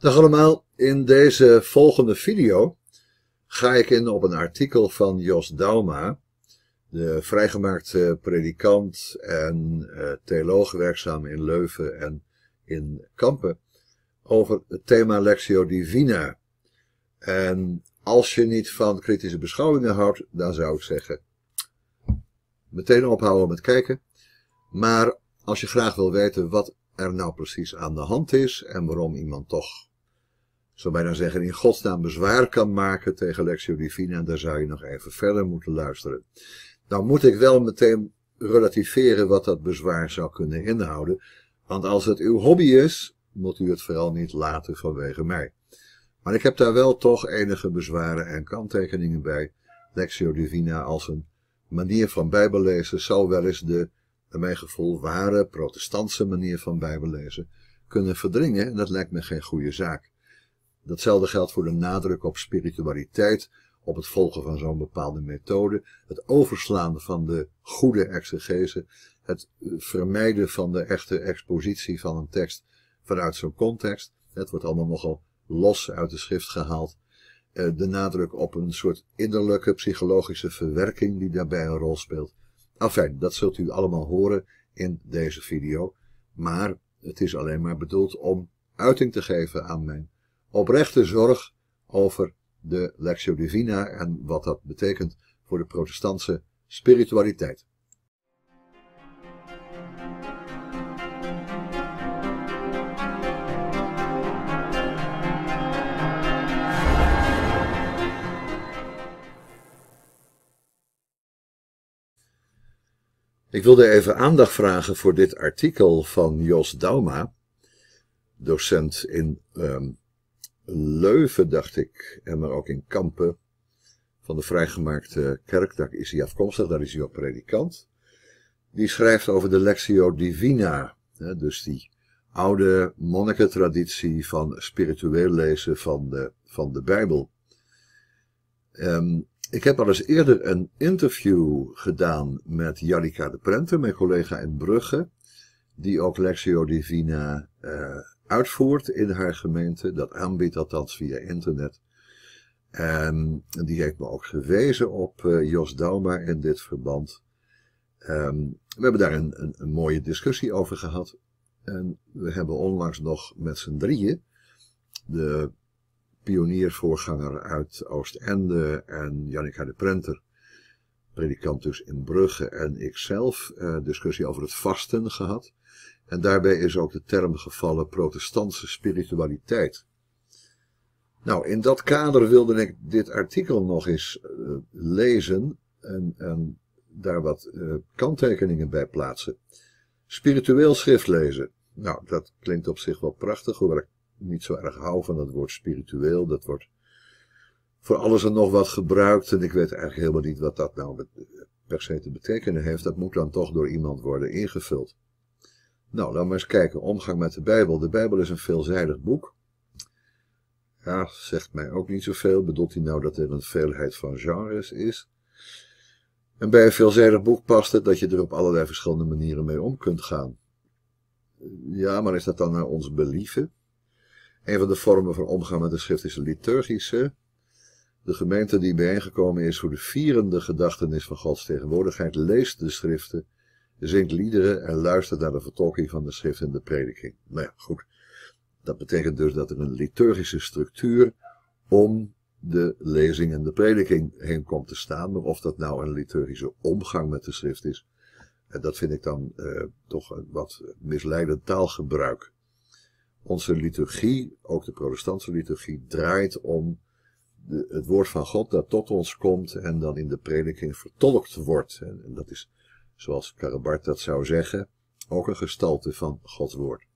Dag allemaal, in deze volgende video ga ik in op een artikel van Jos Dauma, de vrijgemaakte predikant en eh, theoloog werkzaam in Leuven en in Kampen, over het thema Lectio Divina. En als je niet van kritische beschouwingen houdt, dan zou ik zeggen, meteen ophouden met kijken. Maar als je graag wil weten wat er nou precies aan de hand is en waarom iemand toch zou bijna zeggen, in godsnaam bezwaar kan maken tegen Lectio Divina, daar zou je nog even verder moeten luisteren. Nou moet ik wel meteen relativeren wat dat bezwaar zou kunnen inhouden, want als het uw hobby is, moet u het vooral niet laten vanwege mij. Maar ik heb daar wel toch enige bezwaren en kanttekeningen bij. Lectio Divina als een manier van bijbellezen zou wel eens de, naar mijn gevoel, ware protestantse manier van bijbellezen kunnen verdringen. En dat lijkt me geen goede zaak. Datzelfde geldt voor de nadruk op spiritualiteit, op het volgen van zo'n bepaalde methode, het overslaan van de goede exegese, het vermijden van de echte expositie van een tekst vanuit zo'n context. Het wordt allemaal nogal los uit de schrift gehaald. Eh, de nadruk op een soort innerlijke psychologische verwerking die daarbij een rol speelt. Enfin, dat zult u allemaal horen in deze video. Maar het is alleen maar bedoeld om uiting te geven aan mijn oprechte zorg over de Lectio Divina en wat dat betekent voor de protestantse spiritualiteit. Ik wilde even aandacht vragen voor dit artikel van Jos Dauma, docent in ehm, Leuven, dacht ik, en maar ook in Kampen. Van de vrijgemaakte kerk, daar is hij afkomstig, daar is hij ook predikant. Die schrijft over de Lectio Divina, dus die oude monnikentraditie van spiritueel lezen van de, van de Bijbel. Ehm, ik heb al eens eerder een interview gedaan met Jarlika de Prenter, mijn collega in Brugge, die ook Lectio Divina uh, uitvoert in haar gemeente, dat aanbiedt dat via internet. En die heeft me ook gewezen op eh, Jos Dauma in dit verband. Ehm, we hebben daar een, een, mooie discussie over gehad. En we hebben onlangs nog met z'n drieën de pioniervoorganger uit Oostende en Jannica de Prenter, predikant dus in Brugge en ikzelf, uh, discussie over het vasten gehad. En daarbij is ook de term gevallen protestantse spiritualiteit. Nou, in dat kader wilde ik dit artikel nog eens eh, lezen en, en, daar wat eh, kanttekeningen bij plaatsen. Spiritueel schrift lezen. Nou, dat klinkt op zich wel prachtig, hoewel ik niet zo erg hou van het woord spiritueel. Dat wordt voor alles en nog wat gebruikt en ik weet eigenlijk helemaal niet wat dat nou eh, per se te betekenen heeft. Dat moet dan toch door iemand worden ingevuld. Nou, laten we eens kijken. Omgang met de Bijbel. De Bijbel is een veelzijdig boek. Ja, zegt mij ook niet zoveel. Bedoelt hij nou dat er een veelheid van genres is? En bij een veelzijdig boek past het dat je er op allerlei verschillende manieren mee om kunt gaan. Ja, maar is dat dan naar ons believen? Een van de vormen van omgang met de schrift is de liturgische. De gemeente die bijeengekomen is voor de vierende gedachtenis van Gods tegenwoordigheid leest de schriften zingt liederen en luistert naar de vertolking van de schrift en de prediking. Nou ja, goed. Dat betekent dus dat er een liturgische structuur om de lezing en de prediking heen komt te staan. Maar of dat nou een liturgische omgang met de schrift is, dat vind ik dan eh, toch een wat misleidend taalgebruik. Onze liturgie, ook de protestantse liturgie, draait om de, het woord van God dat tot ons komt en dan in de prediking vertolkt wordt. en dat is zoals Karabart dat zou zeggen, ook een gestalte van Gods woord.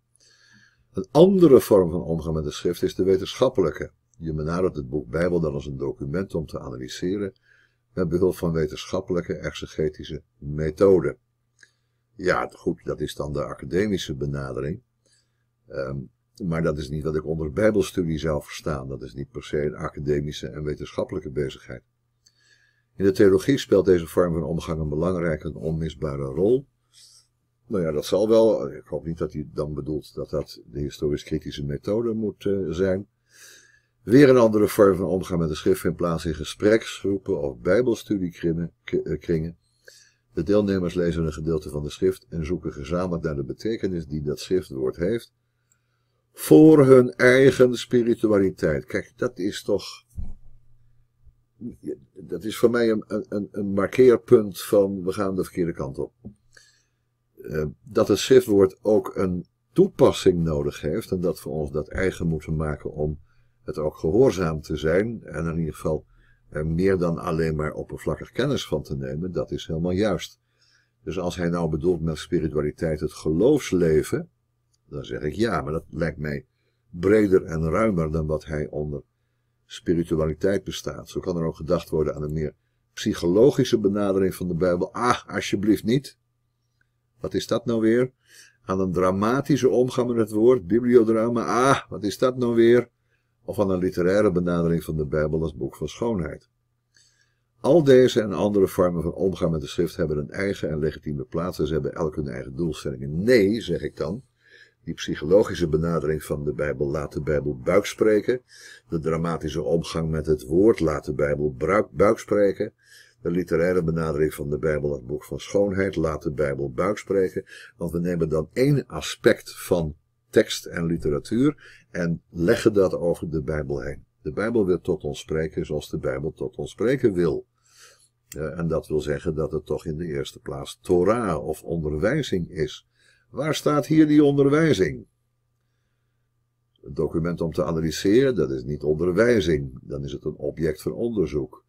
Een andere vorm van omgaan met de schrift is de wetenschappelijke. Je benadert het boek Bijbel dan als een document om te analyseren met behulp van wetenschappelijke exegetische methoden. Ja, goed, dat is dan de academische benadering. Ehm, maar dat is niet wat ik onder bijbelstudie zou verstaan. Dat is niet per se een academische en wetenschappelijke bezigheid. In de theologie speelt deze vorm van omgang een belangrijke en onmisbare rol. Nou ja, dat zal wel. Ik hoop niet dat hij dan bedoelt dat dat de historisch-kritische methode moet eh, zijn. Weer een andere vorm van omgang met de schrift vindt plaats in gespreksgroepen of bijbelstudiekringen. Eh, de deelnemers lezen een gedeelte van de schrift en zoeken gezamenlijk naar de betekenis die dat schriftwoord heeft voor hun eigen spiritualiteit. Kijk, dat is toch dat is voor mij een, een, een markeerpunt van we gaan de verkeerde kant op. Eh, dat het schriftwoord ook een toepassing nodig heeft en dat we ons dat eigen moeten maken om het ook gehoorzaam te zijn en in ieder geval meer dan alleen maar oppervlakkig kennis van te nemen, dat is helemaal juist. Dus als hij nou bedoelt met spiritualiteit het geloofsleven, dan zeg ik ja, maar dat lijkt mij breder en ruimer dan wat hij onder spiritualiteit bestaat. Zo kan er ook gedacht worden aan een meer psychologische benadering van de Bijbel. Ah, alsjeblieft niet. Wat is dat nou weer? Aan een dramatische omgang met het woord, bibliodrama. Ah, wat is dat nou weer? Of aan een literaire benadering van de Bijbel als boek van schoonheid. Al deze en andere vormen van omgang met de schrift hebben een eigen en legitieme plaats en ze hebben elk hun eigen doelstellingen. Nee, zeg ik dan, die psychologische benadering van de Bijbel laat de Bijbel buikspreken, de dramatische omgang met het woord laat de Bijbel buikspreken, de literaire benadering van de Bijbel als boek van schoonheid laat de Bijbel buikspreken, want we nemen dan één aspect van tekst en literatuur en leggen dat over de Bijbel heen. De Bijbel wil tot ons spreken zoals de Bijbel tot ons spreken wil. Eh, en dat wil zeggen dat het toch in de eerste plaats Torah of onderwijzing is. Waar staat hier die onderwijzing? Een document om te analyseren, dat is niet onderwijzing. Dan is het een object van onderzoek.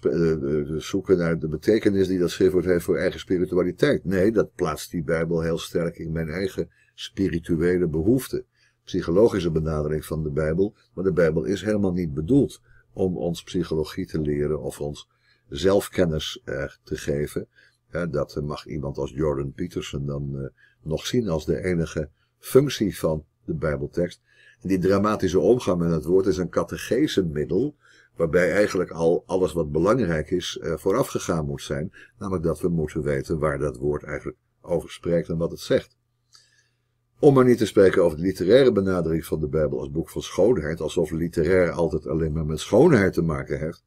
Eh, eh, zoeken naar de betekenis die dat schriftwoord heeft voor eigen spiritualiteit. Nee, dat plaatst die Bijbel heel sterk in mijn eigen spirituele behoeften. Psychologische benadering van de Bijbel, maar de Bijbel is helemaal niet bedoeld om ons psychologie te leren of ons zelfkennis er eh, te geven dat eh, mag iemand als Jordan Peterson dan eh, nog zien als de enige functie van de Bijbeltekst. En die dramatische omgang met het woord is een catechese-middel, waarbij eigenlijk al alles wat belangrijk is uh, vooraf gegaan moet zijn. Namelijk dat we moeten weten waar dat woord eigenlijk over spreekt en wat het zegt. Om maar niet te spreken over de literaire benadering van de Bijbel als boek van schoonheid, alsof literair altijd alleen maar met schoonheid te maken heeft.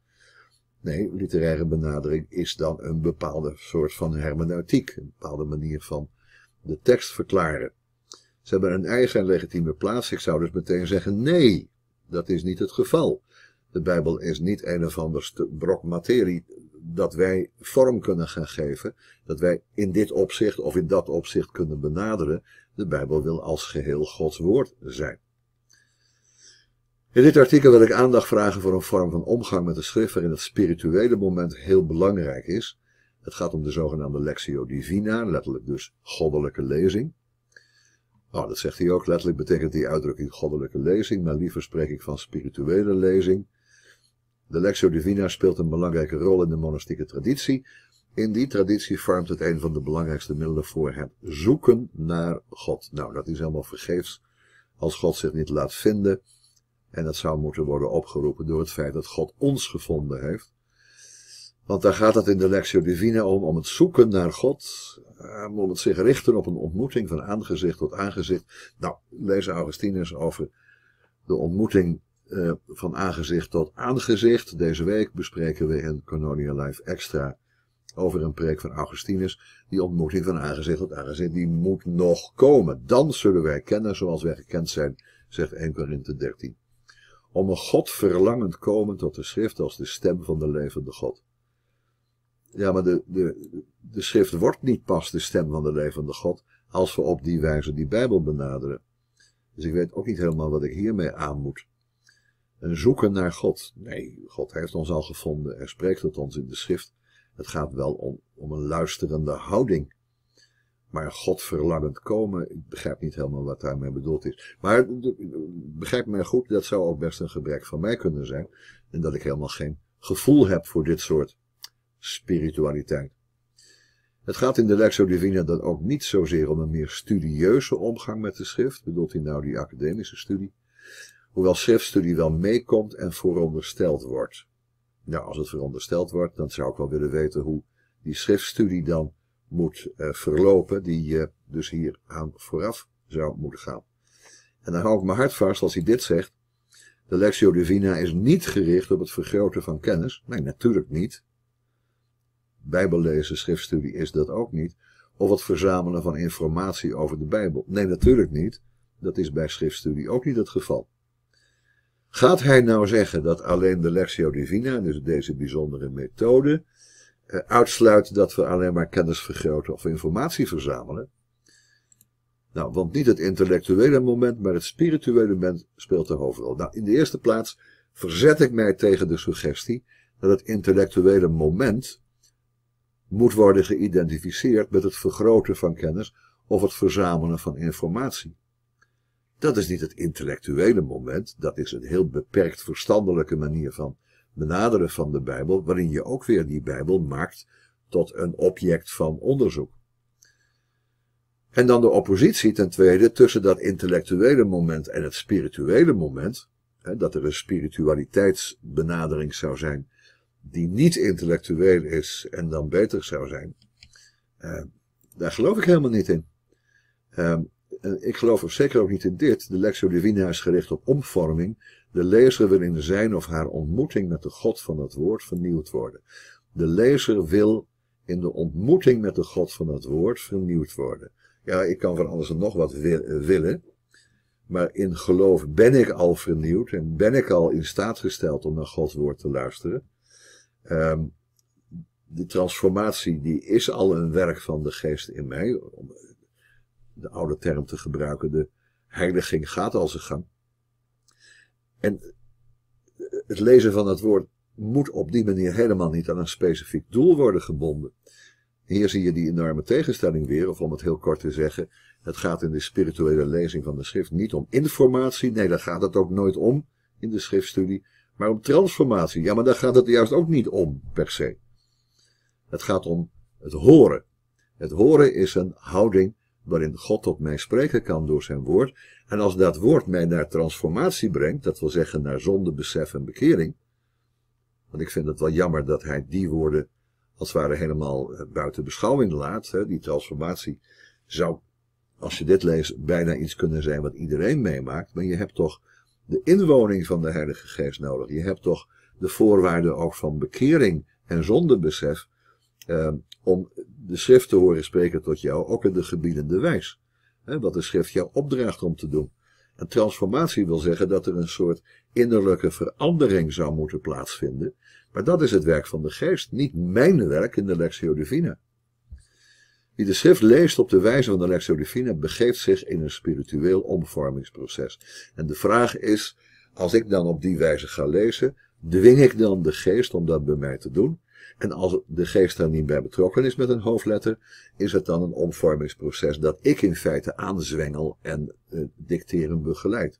Nee, literaire benadering is dan een bepaalde soort van hermeneutiek, een bepaalde manier van de tekst verklaren. Ze hebben een eigen legitieme plaats. Ik zou dus meteen zeggen, nee, dat is niet het geval. De Bijbel is niet een of ander brok materie dat wij vorm kunnen gaan geven, dat wij in dit opzicht of in dat opzicht kunnen benaderen. De Bijbel wil als geheel Gods woord zijn. In dit artikel wil ik aandacht vragen voor een vorm van omgang met de schrift waarin het spirituele moment heel belangrijk is. Het gaat om de zogenaamde Lectio Divina, letterlijk dus goddelijke lezing. Nou, dat zegt hij ook, letterlijk betekent die uitdrukking goddelijke lezing, maar liever spreek ik van spirituele lezing. De Lectio Divina speelt een belangrijke rol in de monastieke traditie. In die traditie vormt het een van de belangrijkste middelen voor het zoeken naar God. Nou, dat is helemaal vergeefs als God zich niet laat vinden. En dat zou moeten worden opgeroepen door het feit dat God ons gevonden heeft. Want daar gaat het in de Lectio Divina om, om het zoeken naar God, eh, om het zich richten op een ontmoeting van aangezicht tot aangezicht. Nou, lees Augustinus over de ontmoeting eh, van aangezicht tot aangezicht. Deze week bespreken we in Canonia Life Extra over een preek van Augustinus. Die ontmoeting van aangezicht tot aangezicht, die moet nog komen. Dan zullen wij kennen zoals wij gekend zijn, zegt 1 Corinthe 13 om een God verlangend komen tot de schrift als de stem van de levende God. Ja, maar de, de, de schrift wordt niet pas de stem van de levende God als we op die wijze die Bijbel benaderen. Dus ik weet ook niet helemaal wat ik hiermee aan moet. Een zoeken naar God. Nee, God heeft ons al gevonden. Hij spreekt tot ons in de schrift. Het gaat wel om, om een luisterende houding maar godverlangend komen, ik begrijp niet helemaal wat daarmee bedoeld is. Maar eh, eh, begrijp mij goed, dat zou ook best een gebrek van mij kunnen zijn. En dat ik helemaal geen gevoel heb voor dit soort spiritualiteit. Het gaat in de Lexo Divina dan ook niet zozeer om een meer studieuze omgang met de schrift, bedoelt hij nou die academische studie, hoewel schriftstudie wel meekomt en voorondersteld wordt. Nou, als het verondersteld wordt, dan zou ik wel willen weten hoe die schriftstudie dan moet eh, verlopen, die eh, dus hier aan vooraf zou moeten gaan. En dan hou ik mijn hart vast als hij dit zegt. De Lectio Divina is niet gericht op het vergroten van kennis. Nee, natuurlijk niet. Bijbellezen, schriftstudie is dat ook niet. Of het verzamelen van informatie over de Bijbel. Nee, natuurlijk niet. Dat is bij schriftstudie ook niet het geval. Gaat hij nou zeggen dat alleen de Lectio Divina, dus deze bijzondere methode, eh, uitsluit dat we alleen maar kennis vergroten of informatie verzamelen. Nou, want niet het intellectuele moment, maar het spirituele moment speelt er overal. Nou, in de eerste plaats verzet ik mij tegen de suggestie dat het intellectuele moment moet worden geïdentificeerd met het vergroten van kennis of het verzamelen van informatie. Dat is niet het intellectuele moment, dat is een heel beperkt verstandelijke manier van benaderen van de Bijbel, waarin je ook weer die Bijbel maakt tot een object van onderzoek. En dan de oppositie ten tweede tussen dat intellectuele moment en het spirituele moment, hè, dat er een spiritualiteitsbenadering zou zijn die niet intellectueel is en dan beter zou zijn, eh, daar geloof ik helemaal niet in. Ehm, ik geloof er zeker ook niet in dit. De Lexio Divina is gericht op omvorming. De lezer wil in zijn of haar ontmoeting met de God van het woord vernieuwd worden. De lezer wil in de ontmoeting met de God van het woord vernieuwd worden. Ja, ik kan van alles en nog wat eh, willen, maar in geloof ben ik al vernieuwd en ben ik al in staat gesteld om naar Gods woord te luisteren. Ehm, de transformatie die is al een werk van de geest in mij, om de oude term te gebruiken. De heiliging gaat al zijn gang. En eh, het lezen van het woord moet op die manier helemaal niet aan een specifiek doel worden gebonden. Hier zie je die enorme tegenstelling weer, of om het heel kort te zeggen, het gaat in de spirituele lezing van de schrift niet om informatie, nee daar gaat het ook nooit om in de schriftstudie, maar om transformatie. Ja, maar daar gaat het juist ook niet om per se. Het gaat om het horen. Het horen is een houding waarin God op mij spreken kan door zijn woord. En als dat woord mij naar transformatie brengt, dat wil zeggen naar zondebesef en bekering. Want ik vind het wel jammer dat hij die woorden als het ware helemaal eh, buiten beschouwing laat. Hè. Die transformatie zou, als je dit leest, bijna iets kunnen zijn wat iedereen meemaakt. Maar je hebt toch de inwoning van de Heilige Geest nodig. Je hebt toch de voorwaarden ook van bekering en zondebesef. Eh, om de schrift te horen spreken tot jou, ook in de gebiedende wijs. Hè, wat de schrift jou opdraagt om te doen. En transformatie wil zeggen dat er een soort innerlijke verandering zou moeten plaatsvinden. Maar dat is het werk van de geest, niet mijn werk in de Lectio Divina. Wie de schrift leest op de wijze van de Lectio Divina begeeft zich in een spiritueel omvormingsproces. En de vraag is, als ik dan op die wijze ga lezen, dwing ik dan de geest om dat bij mij te doen? En als de geest daar niet bij betrokken is met een hoofdletter, is het dan een omvormingsproces dat ik in feite aanzwengel en eh, dicteren begeleid.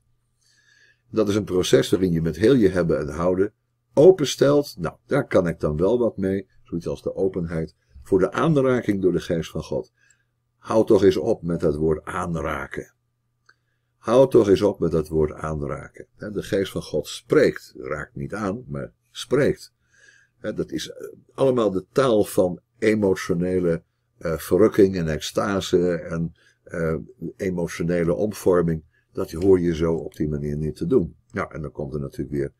Dat is een proces waarin je met heel je hebben en houden openstelt. Nou, daar kan ik dan wel wat mee, zoiets als de openheid, voor de aanraking door de geest van God. Hou toch eens op met dat woord aanraken. Hou toch eens op met dat woord aanraken. De geest van God spreekt, raakt niet aan, maar spreekt dat is eh, allemaal de taal van emotionele eh, verrukking en extase en eh, emotionele omvorming. Dat hoor je zo op die manier niet te doen. Ja, en dan komt er natuurlijk weer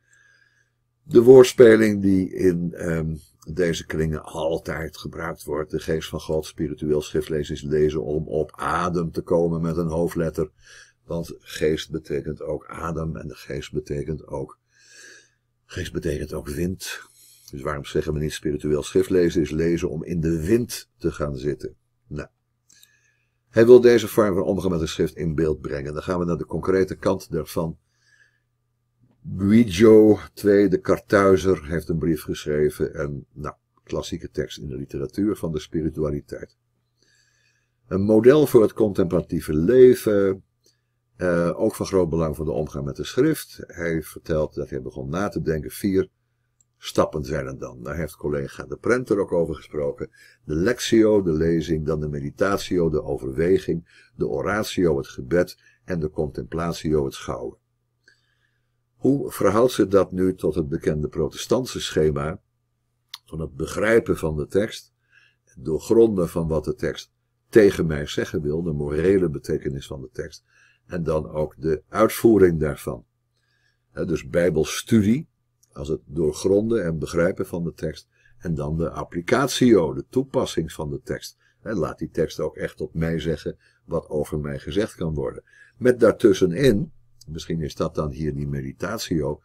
de woordspeling die in ehm, deze kringen altijd gebruikt wordt. De geest van God, spiritueel schriftlezen is lezen om op adem te komen met een hoofdletter. Want geest betekent ook adem en de geest betekent ook, geest betekent ook wind. Dus waarom zeggen we niet spiritueel schrift lezen is lezen om in de wind te gaan zitten? Nou, hij wil deze vorm van omgang met de schrift in beeld brengen. Dan gaan we naar de concrete kant daarvan. Guido II, de Kartuizer, heeft een brief geschreven en, nou, klassieke tekst in de literatuur van de spiritualiteit. Een model voor het contemplatieve leven, eh, ook van groot belang voor de omgang met de schrift. Hij vertelt dat hij begon na te denken vier stappen zijn het dan. Daar heeft collega de Prenter ook over gesproken. De lectio, de lezing, dan de meditatio, de overweging, de oratio, het gebed en de contemplatio, het schouwen. Hoe verhoudt zich dat nu tot het bekende protestantse schema van het begrijpen van de tekst, het doorgronden van wat de tekst tegen mij zeggen wil, de morele betekenis van de tekst, en dan ook de uitvoering daarvan. Dus bijbelstudie, als het doorgronden en begrijpen van de tekst. En dan de applicatio, de toepassing van de tekst. En laat die tekst ook echt op mij zeggen wat over mij gezegd kan worden. Met daartussenin, misschien is dat dan hier die meditatio,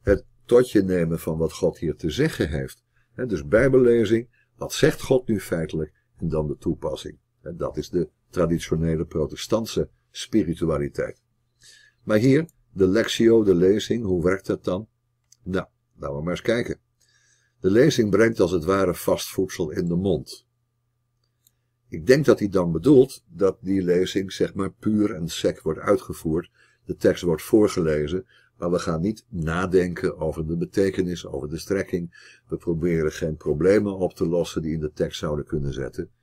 het totje nemen van wat God hier te zeggen heeft. dus bijbellezing, wat zegt God nu feitelijk, en dan de toepassing. dat is de traditionele protestantse spiritualiteit. Maar hier, de lectio, de lezing, hoe werkt dat dan? Nou, laten we maar eens kijken. De lezing brengt als het ware vast voedsel in de mond. Ik denk dat hij dan bedoelt dat die lezing zeg maar puur en sec wordt uitgevoerd. De tekst wordt voorgelezen, maar we gaan niet nadenken over de betekenis, over de strekking. We proberen geen problemen op te lossen die in de tekst zouden kunnen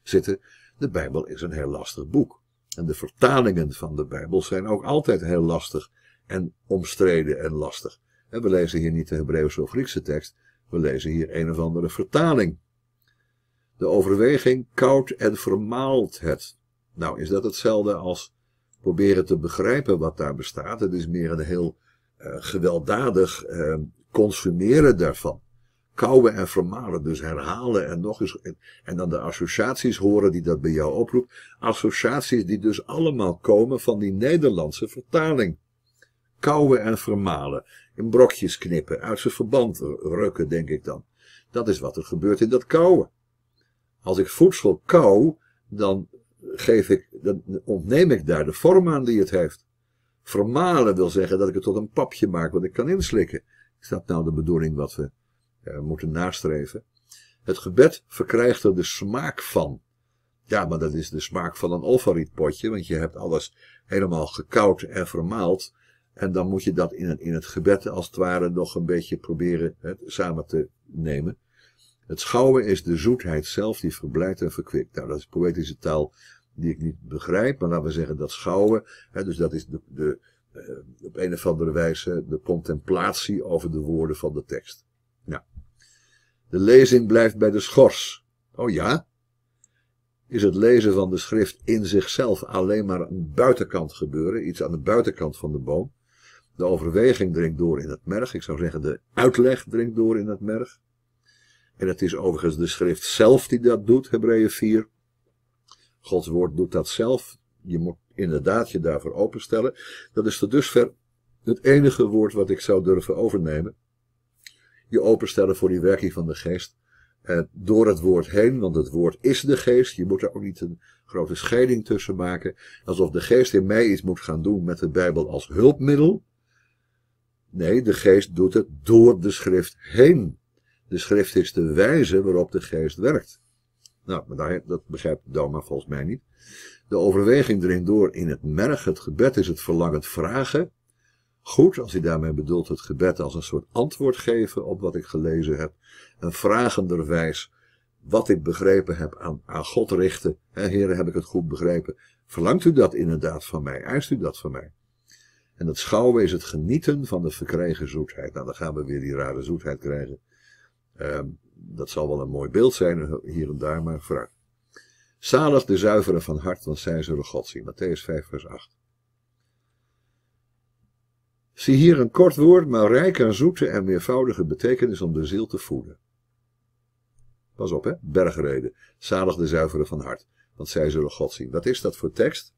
zitten. De Bijbel is een heel lastig boek. En de vertalingen van de Bijbel zijn ook altijd heel lastig en omstreden en lastig we lezen hier niet de Hebreeuwse of Griekse tekst, we lezen hier een of andere vertaling. De overweging koud en vermaalt het. Nou, is dat hetzelfde als proberen te begrijpen wat daar bestaat? Het is meer een heel eh, gewelddadig ehm, consumeren daarvan. Kouwen en vermalen, dus herhalen en nog eens. en dan de associaties horen die dat bij jou oproept. Associaties die dus allemaal komen van die Nederlandse vertaling kauwen en vermalen, in brokjes knippen, uit zijn verband rukken, denk ik dan. Dat is wat er gebeurt in dat kauwen. Als ik voedsel kauw, dan, geef ik, ontneem ik daar de vorm aan die het heeft. Vermalen wil zeggen dat ik het tot een papje maak wat ik kan inslikken. Is dat nou de bedoeling wat we eh, moeten nastreven? Het gebed verkrijgt er de smaak van. Ja, maar dat is de smaak van een potje, want je hebt alles helemaal gekoud en vermaald. En dan moet je dat in, in het gebed als het ware nog een beetje proberen samen te nemen. Het schouwen is de zoetheid zelf die verblijft en verkwikt. Nou, dat is poëtische taal die ik niet begrijp, maar laten we zeggen dat schouwen, hè, dus dat is de, de eh, op een of andere wijze de contemplatie over de woorden van de tekst. Nou, de lezing blijft bij de schors. Oh ja? Is het lezen van de schrift in zichzelf alleen maar een buitenkant gebeuren, iets aan de buitenkant van de boom? De overweging dringt door in het merg. Ik zou zeggen, de uitleg dringt door in het merg. En het is overigens de schrift zelf die dat doet, Hebreeën 4. Gods woord doet dat zelf. Je moet inderdaad je daarvoor openstellen. Dat is tot dusver het enige woord wat ik zou durven overnemen. Je openstellen voor die werking van de geest. En eh, door het woord heen, want het woord is de geest. Je moet daar ook niet een grote scheiding tussen maken. Alsof de geest in mij iets moet gaan doen met de Bijbel als hulpmiddel. Nee, de geest doet het door de schrift heen. De schrift is de wijze waarop de geest werkt. Nou, maar daar, dat begrijpt Doma volgens mij niet. De overweging erin door in het merg, het gebed is het verlangend vragen. Goed, als hij daarmee bedoelt het gebed als een soort antwoord geven op wat ik gelezen heb. een vragenderwijs wat ik begrepen heb aan, aan God richten. He, heren, heb ik het goed begrepen? Verlangt u dat inderdaad van mij? Eist u dat van mij? En dat schouwen is het genieten van de verkregen zoetheid. Nou, dan gaan we weer die rare zoetheid krijgen. Ehm, dat zal wel een mooi beeld zijn eh, hier en daar, maar vooruit. Zalig de zuiveren van hart, want zij zullen God zien. Matthäus 5, vers 8. Zie hier een kort woord, maar rijk aan zoete en meervoudige betekenis om de ziel te voeden. Pas op, hè? Bergreden. Zalig de zuiveren van hart, want zij zullen God zien. Wat is dat voor tekst?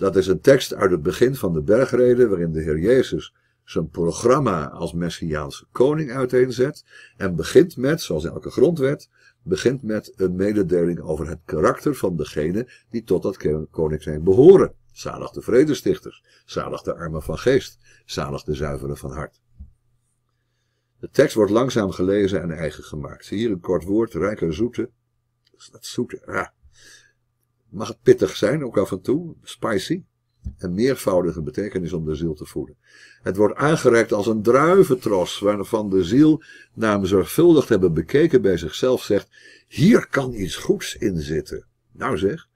Dat is een tekst uit het begin van de bergreden waarin de Heer Jezus zijn programma als Messiaanse koning uiteenzet en begint met, zoals in elke grondwet, begint met een mededeling over het karakter van degene die tot dat koning zijn behoren. Zalig de vredestichters, zalig de armen van geest, zalig de zuiveren van hart. De tekst wordt langzaam gelezen en eigen gemaakt. hier een kort woord, rijke zoete. dat zoete, ah, mag het pittig zijn, ook af en toe, spicy. Een meervoudige betekenis om de ziel te voeden. Het wordt aangereikt als een druiventros, waarvan de ziel, na hem zorgvuldig te hebben bekeken bij zichzelf, zegt: Hier kan iets goeds in zitten. Nou zeg,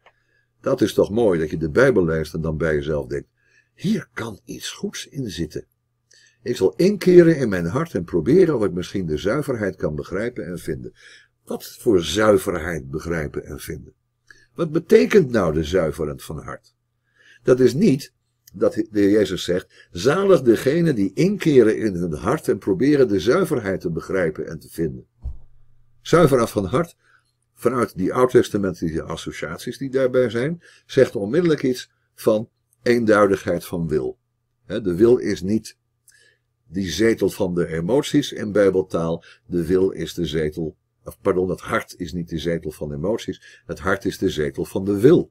dat is toch mooi dat je de Bijbel leest en dan bij jezelf denkt: Hier kan iets goeds in zitten. Ik zal inkeren in mijn hart en proberen of ik misschien de zuiverheid kan begrijpen en vinden. Wat voor zuiverheid begrijpen en vinden? Wat betekent nou de zuiverend van hart? Dat is niet dat de heer Jezus zegt, zalig degene die inkeren in hun hart en proberen de zuiverheid te begrijpen en te vinden. Zuiver van hart, vanuit die oud-testamentische associaties die daarbij zijn, zegt onmiddellijk iets van eenduidigheid van wil. De wil is niet die zetel van de emoties in bijbeltaal, de wil is de zetel of pardon, het hart is niet de zetel van emoties. Het hart is de zetel van de wil.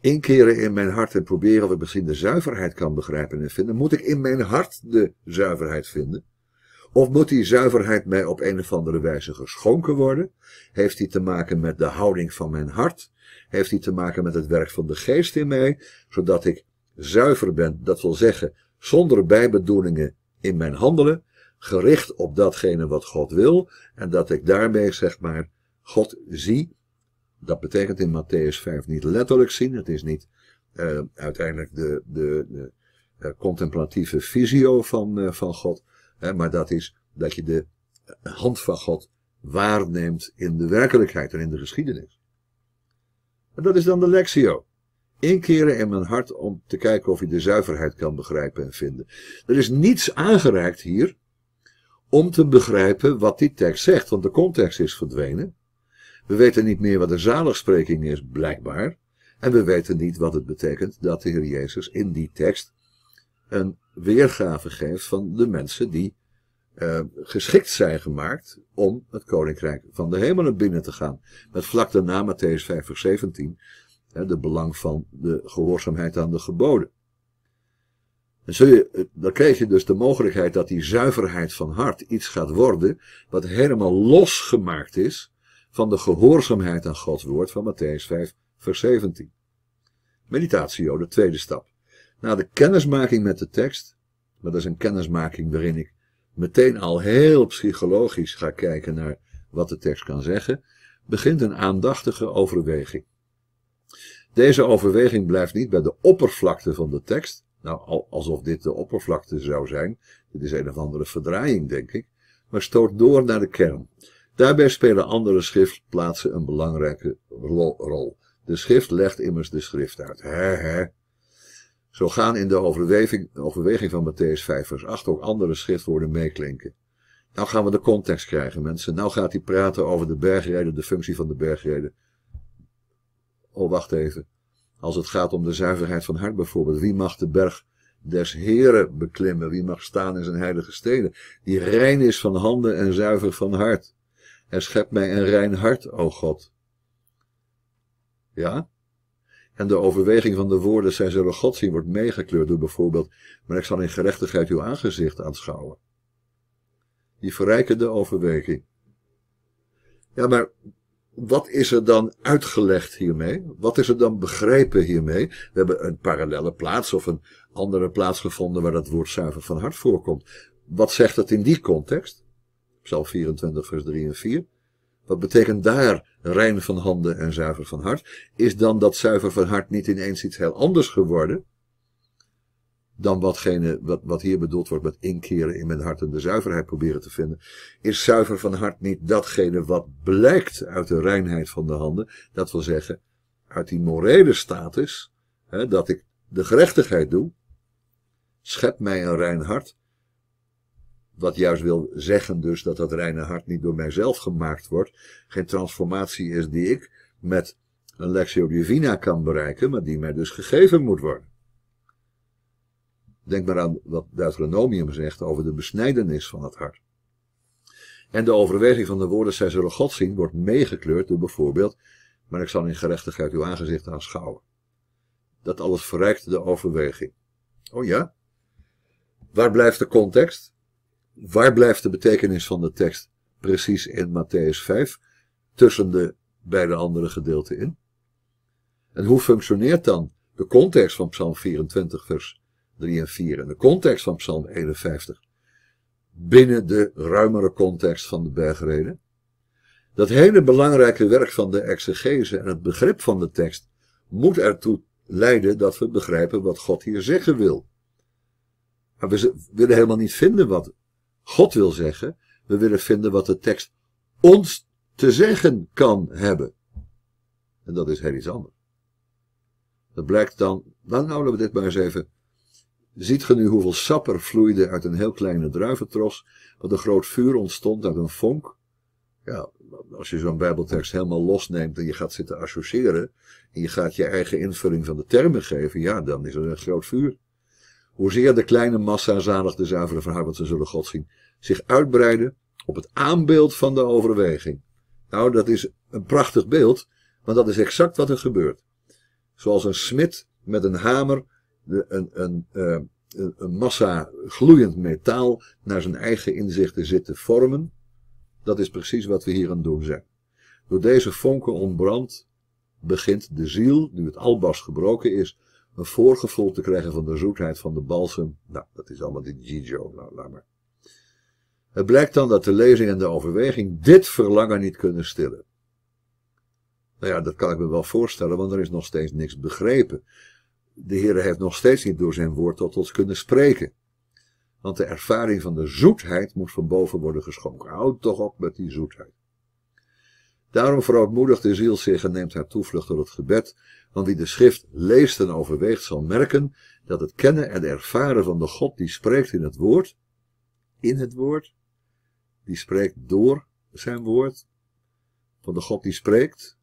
Inkeren in mijn hart en proberen of ik misschien de zuiverheid kan begrijpen en vinden. Moet ik in mijn hart de zuiverheid vinden? Of moet die zuiverheid mij op een of andere wijze geschonken worden? Heeft die te maken met de houding van mijn hart? Heeft die te maken met het werk van de geest in mij? Zodat ik zuiver ben, dat wil zeggen, zonder bijbedoelingen in mijn handelen, gericht op datgene wat God wil. En dat ik daarmee, zeg maar, God zie. Dat betekent in Matthäus 5 niet letterlijk zien. Het is niet eh, uiteindelijk de, de, de eh, contemplatieve visio van, eh, van God. Hè, maar dat is dat je de hand van God waarneemt in de werkelijkheid en in de geschiedenis. En dat is dan de lectio. Inkeren in mijn hart om te kijken of je de zuiverheid kan begrijpen en vinden. Er is niets aangereikt hier om te begrijpen wat die tekst zegt, want de context is verdwenen. We weten niet meer wat de zaligspreking is, blijkbaar. En we weten niet wat het betekent dat de Heer Jezus in die tekst een weergave geeft van de mensen die uh, geschikt zijn gemaakt om het koninkrijk van de hemelen binnen te gaan. Met vlak daarna Matthäus 5, vers 17, hè, de belang van de gehoorzaamheid aan de geboden. Dan, zul je, eh, krijg je dus de mogelijkheid dat die zuiverheid van hart iets gaat worden wat helemaal losgemaakt is van de gehoorzaamheid aan Gods woord van Matthäus 5, vers 17. Meditatie, de tweede stap. Na de kennismaking met de tekst, maar dat is een kennismaking waarin ik meteen al heel psychologisch ga kijken naar wat de tekst kan zeggen, begint een aandachtige overweging. Deze overweging blijft niet bij de oppervlakte van de tekst, nou, alsof dit de oppervlakte zou zijn. Dit is een of andere verdraaiing, denk ik. Maar stoot door naar de kern. Daarbij spelen andere schriftplaatsen een belangrijke rol. De schrift legt immers de schrift uit. He, he. Zo gaan in de overweging, overweging van Matthäus 5 vers 8 ook andere schriftwoorden meeklinken. Nou gaan we de context krijgen, mensen. Nou gaat hij praten over de bergreden, de functie van de bergreden. Oh, wacht even. Als het gaat om de zuiverheid van hart bijvoorbeeld. Wie mag de berg des Heren beklimmen? Wie mag staan in zijn heilige steden? Die rein is van handen en zuiver van hart. En schep mij een rein hart, o God. Ja? En de overweging van de woorden, zij zullen God zien, wordt meegekleurd door bijvoorbeeld, maar ik zal in gerechtigheid uw aangezicht aanschouwen. Die de overweging. Ja, maar wat is er dan uitgelegd hiermee? Wat is er dan begrepen hiermee? We hebben een parallele plaats of een andere plaats gevonden waar dat woord zuiver van hart voorkomt. Wat zegt dat in die context? Psalm 24, vers 3 en 4. Wat betekent daar rein van handen en zuiver van hart? Is dan dat zuiver van hart niet ineens iets heel anders geworden? dan watgene, wat, wat hier bedoeld wordt met inkeren in mijn hart en de zuiverheid proberen te vinden, is zuiver van hart niet datgene wat blijkt uit de reinheid van de handen. Dat wil zeggen, uit die morele status, hè, dat ik de gerechtigheid doe, schep mij een rein hart. Wat juist wil zeggen dus dat dat reine hart niet door mijzelf gemaakt wordt. Geen transformatie is die ik met een lexio divina kan bereiken, maar die mij dus gegeven moet worden. Denk maar aan wat Deuteronomium zegt over de besnijdenis van het hart. En de overweging van de woorden, zij zullen God zien, wordt meegekleurd door bijvoorbeeld, maar ik zal in gerechtigheid uw aangezicht aanschouwen. Dat alles verrijkt de overweging. Oh ja? Waar blijft de context? Waar blijft de betekenis van de tekst precies in Matthäus 5, tussen de beide andere gedeelten in? En hoe functioneert dan de context van Psalm 24, vers 3 en 4 in de context van Psalm 51 binnen de ruimere context van de bergreden. Dat hele belangrijke werk van de exegese en het begrip van de tekst moet ertoe leiden dat we begrijpen wat God hier zeggen wil. Maar we willen helemaal niet vinden wat God wil zeggen. We willen vinden wat de tekst ons te zeggen kan hebben. En dat is heel iets anders. Dat blijkt dan, dan houden we dit maar eens even Ziet ge nu hoeveel sap er vloeide uit een heel kleine druiventros, wat een groot vuur ontstond uit een vonk? Ja, als je zo'n bijbeltekst helemaal losneemt en je gaat zitten associëren, en je gaat je eigen invulling van de termen geven, ja, dan is er een groot vuur. Hoezeer de kleine massa zalig de zuivere verhaal, ze zullen God zien, zich uitbreiden op het aanbeeld van de overweging. Nou, dat is een prachtig beeld, want dat is exact wat er gebeurt. Zoals een smid met een hamer een, eh, een, een massa gloeiend metaal naar zijn eigen inzichten zit te vormen. Dat is precies wat we hier aan doen zijn. Door deze vonken ontbrand begint de ziel, nu het albas gebroken is, een voorgevoel te krijgen van de zoetheid van de balsem. Nou, dat is allemaal die Gijo, nou laat maar. Het blijkt dan dat de lezing en de overweging dit verlangen niet kunnen stillen. Nou ja, dat kan ik me wel voorstellen, want er is nog steeds niks begrepen de Heer heeft nog steeds niet door zijn woord tot ons kunnen spreken. Want de ervaring van de zoetheid moet van boven worden geschonken. Houd toch op met die zoetheid. Daarom verootmoedigt de ziel zich en neemt haar toevlucht door het gebed, want wie de schrift leest en overweegt zal merken dat het kennen en ervaren van de God die spreekt in het woord, in het woord, die spreekt door zijn woord, van de God die spreekt,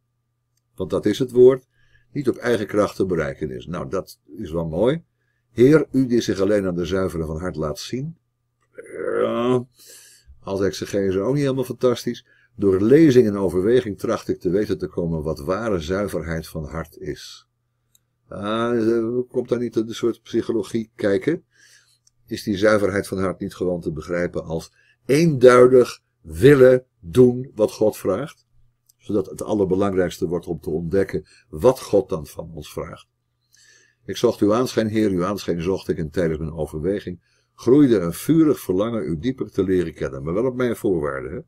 want dat is het woord, niet op eigen kracht te bereiken is. Nou, dat is wel mooi. Heer, u die zich alleen aan de zuiveren van hart laat zien. Ja, als exegese ook niet helemaal fantastisch. Door lezing en overweging tracht ik te weten te komen wat ware zuiverheid van hart is. Ah, eh, komt daar niet een soort psychologie kijken? Is die zuiverheid van hart niet gewoon te begrijpen als eenduidig willen doen wat God vraagt? zodat het allerbelangrijkste wordt om te ontdekken wat God dan van ons vraagt. Ik zocht uw aanschijn, Heer, uw aanschijn zocht ik en tijdens mijn overweging groeide een vurig verlangen u dieper te leren kennen, maar wel op mijn voorwaarden. Hè?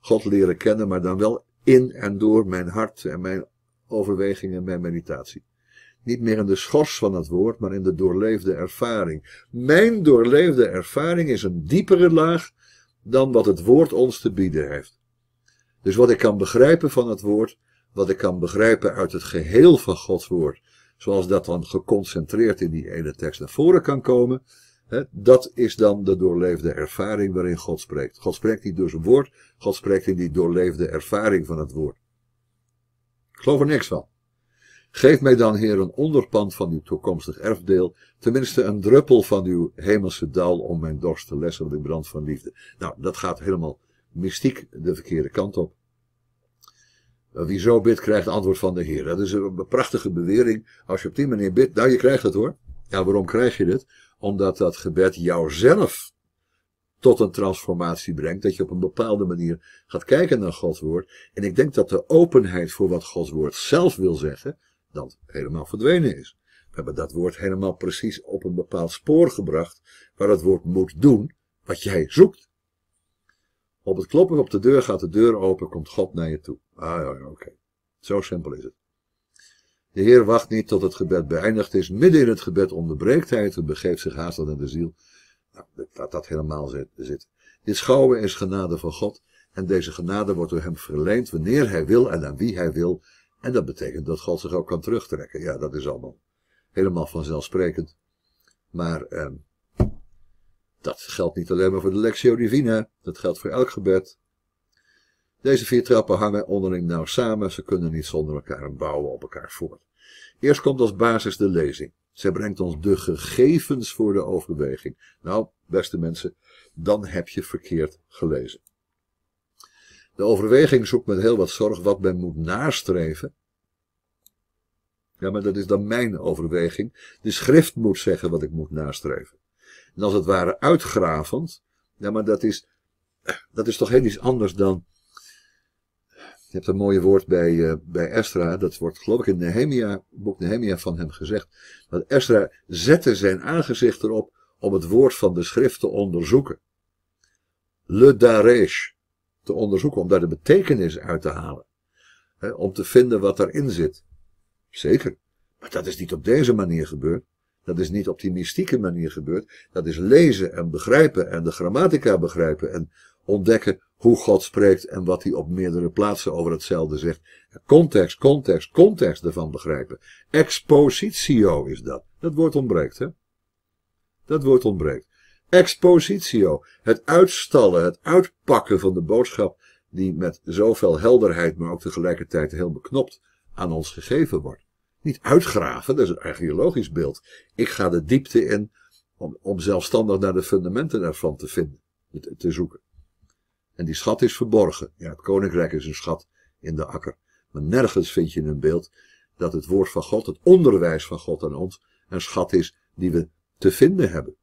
God leren kennen, maar dan wel in en door mijn hart en mijn overweging en mijn meditatie. Niet meer in de schors van het woord, maar in de doorleefde ervaring. Mijn doorleefde ervaring is een diepere laag dan wat het woord ons te bieden heeft. Dus wat ik kan begrijpen van het woord, wat ik kan begrijpen uit het geheel van Gods woord, zoals dat dan geconcentreerd in die ene tekst naar voren kan komen, hè, dat is dan de doorleefde ervaring waarin God spreekt. God spreekt niet door zijn woord, God spreekt in die doorleefde ervaring van het woord. Ik geloof er niks van. Geef mij dan, Heer, een onderpand van uw toekomstig erfdeel, tenminste een druppel van uw hemelse dauw om mijn dorst te lessen de brand van liefde. Nou, dat gaat helemaal mystiek de verkeerde kant op. Eh, wie zo bidt, krijgt antwoord van de Heer. Dat is een prachtige bewering. Als je op die manier bidt, nou je krijgt het hoor. Ja, waarom krijg je dit? Omdat dat gebed jouzelf tot een transformatie brengt. Dat je op een bepaalde manier gaat kijken naar Gods woord. En ik denk dat de openheid voor wat Gods woord zelf wil zeggen, dan helemaal verdwenen is. We hebben dat woord helemaal precies op een bepaald spoor gebracht, waar het woord moet doen wat jij zoekt. Op het kloppen op de deur gaat de deur open, komt God naar je toe. Ah ja, ja oké. Zo simpel is het. De Heer wacht niet tot het gebed beëindigd is. Midden in het gebed onderbreekt hij het en begeeft zich haast naar de ziel. Nou, laat dat helemaal zitten. Dit schouwen is genade van God. En deze genade wordt door hem verleend wanneer hij wil en aan wie hij wil. En dat betekent dat God zich ook kan terugtrekken. Ja, dat is allemaal helemaal vanzelfsprekend. Maar eh, dat geldt niet alleen maar voor de Lectio Divina, dat geldt voor elk gebed. Deze vier trappen hangen onderling nauw samen, ze kunnen niet zonder elkaar en bouwen op elkaar voort. Eerst komt als basis de lezing. Zij brengt ons de gegevens voor de overweging. Nou, beste mensen, dan heb je verkeerd gelezen. De overweging zoekt met heel wat zorg wat men moet nastreven. Ja, maar dat is dan mijn overweging. De schrift moet zeggen wat ik moet nastreven. En als het ware uitgravend. Ja, maar dat is, dat is toch heel iets anders dan. Je hebt een mooie woord bij, eh, bij Estra. Dat wordt geloof ik in Nehemia, boek Nehemia van hem gezegd. Dat Estra zette zijn aangezicht erop om het woord van de schrift te onderzoeken. Le Daresh. Te onderzoeken, om daar de betekenis uit te halen. om te vinden wat erin zit. Zeker. Maar dat is niet op deze manier gebeurd. Dat is niet op die mystieke manier gebeurd. Dat is lezen en begrijpen en de grammatica begrijpen en ontdekken hoe God spreekt en wat hij op meerdere plaatsen over hetzelfde zegt. Context, context, context ervan begrijpen. Expositio is dat. Dat woord ontbreekt, hè? Dat woord ontbreekt. Expositio, het uitstallen, het uitpakken van de boodschap die met zoveel helderheid, maar ook tegelijkertijd heel beknopt aan ons gegeven wordt. Niet uitgraven, dat is een archeologisch beeld. Ik ga de diepte in om, om zelfstandig naar de fundamenten ervan te vinden, te, te zoeken. En die schat is verborgen. Ja, het koninkrijk is een schat in de akker. Maar nergens vind je een beeld dat het woord van God, het onderwijs van God aan ons, een schat is die we te vinden hebben.